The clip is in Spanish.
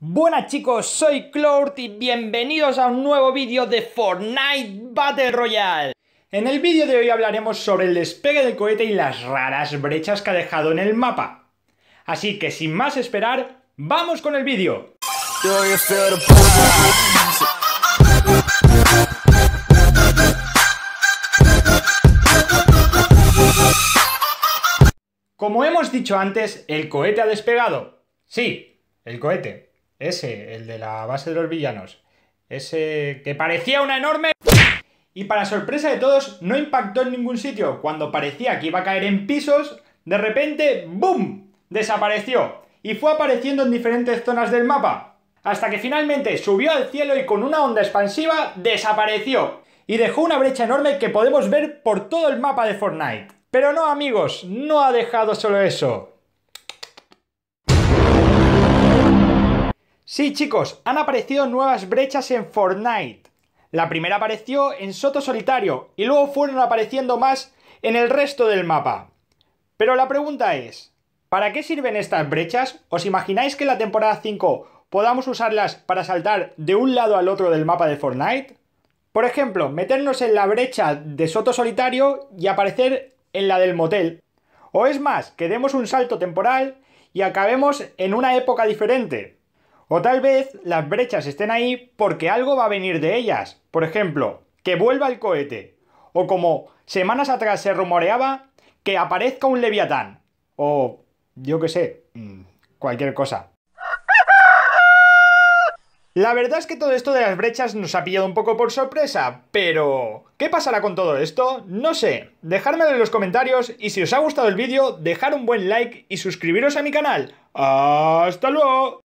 Buenas chicos, soy Cloud y bienvenidos a un nuevo vídeo de Fortnite Battle Royale. En el vídeo de hoy hablaremos sobre el despegue del cohete y las raras brechas que ha dejado en el mapa. Así que sin más esperar, ¡vamos con el vídeo! Como hemos dicho antes, el cohete ha despegado. Sí, el cohete, ese, el de la base de los villanos. Ese que parecía una enorme... Y para sorpresa de todos, no impactó en ningún sitio. Cuando parecía que iba a caer en pisos, de repente, ¡boom! Desapareció. Y fue apareciendo en diferentes zonas del mapa. Hasta que finalmente subió al cielo y con una onda expansiva desapareció. Y dejó una brecha enorme que podemos ver por todo el mapa de Fortnite. Pero no amigos, no ha dejado solo eso. Sí, chicos, han aparecido nuevas brechas en Fortnite. La primera apareció en Soto Solitario y luego fueron apareciendo más en el resto del mapa. Pero la pregunta es, ¿para qué sirven estas brechas? ¿Os imagináis que en la temporada 5 podamos usarlas para saltar de un lado al otro del mapa de Fortnite? Por ejemplo, meternos en la brecha de Soto Solitario y aparecer en la del motel. O es más, que demos un salto temporal y acabemos en una época diferente. O tal vez las brechas estén ahí porque algo va a venir de ellas. Por ejemplo, que vuelva el cohete. O como semanas atrás se rumoreaba, que aparezca un leviatán. O yo qué sé, mm, cualquier cosa. La verdad es que todo esto de las brechas nos ha pillado un poco por sorpresa, pero... ¿Qué pasará con todo esto? No sé. Dejadmelo en los comentarios y si os ha gustado el vídeo, dejar un buen like y suscribiros a mi canal. ¡Hasta luego!